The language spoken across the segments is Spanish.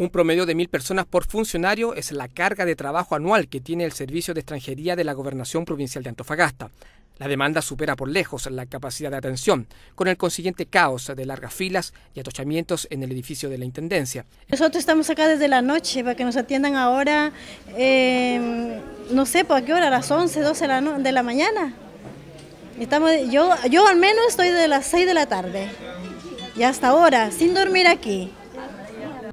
Un promedio de mil personas por funcionario es la carga de trabajo anual que tiene el Servicio de Extranjería de la Gobernación Provincial de Antofagasta. La demanda supera por lejos la capacidad de atención, con el consiguiente caos de largas filas y atochamientos en el edificio de la Intendencia. Nosotros estamos acá desde la noche para que nos atiendan ahora, em, no sé, ¿por qué hora? ¿A las 11, 12 de la mañana? Estamos, yo, yo al menos estoy de las 6 de la tarde y hasta ahora, sin dormir aquí.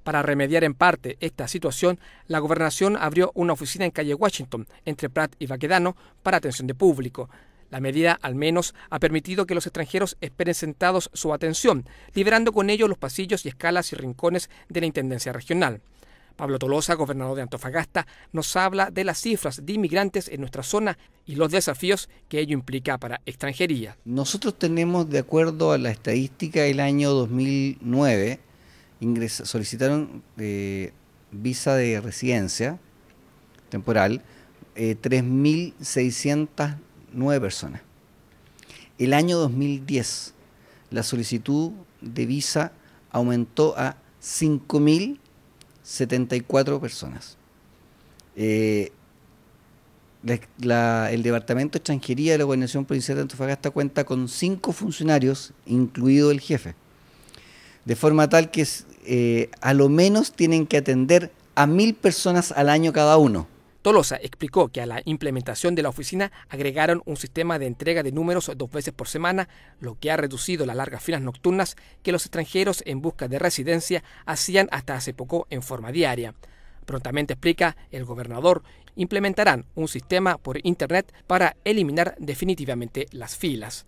Para remediar en parte esta situación, la gobernación abrió una oficina en calle Washington, entre Pratt y Baquedano, para atención de público. La medida, al menos, ha permitido que los extranjeros esperen sentados su atención, liberando con ello los pasillos y escalas y rincones de la Intendencia Regional. Pablo Tolosa, gobernador de Antofagasta, nos habla de las cifras de inmigrantes en nuestra zona y los desafíos que ello implica para extranjería. Nosotros tenemos, de acuerdo a la estadística del año 2009, solicitaron eh, visa de residencia temporal 3.609 eh, personas. El año 2010, la solicitud de visa aumentó a 5.074 personas. Eh, el Departamento de Extranjería de la Gobernación Provincial de Antofagasta cuenta con cinco funcionarios, incluido el jefe de forma tal que eh, a lo menos tienen que atender a mil personas al año cada uno. Tolosa explicó que a la implementación de la oficina agregaron un sistema de entrega de números dos veces por semana, lo que ha reducido las largas filas nocturnas que los extranjeros en busca de residencia hacían hasta hace poco en forma diaria. Prontamente explica el gobernador, implementarán un sistema por Internet para eliminar definitivamente las filas.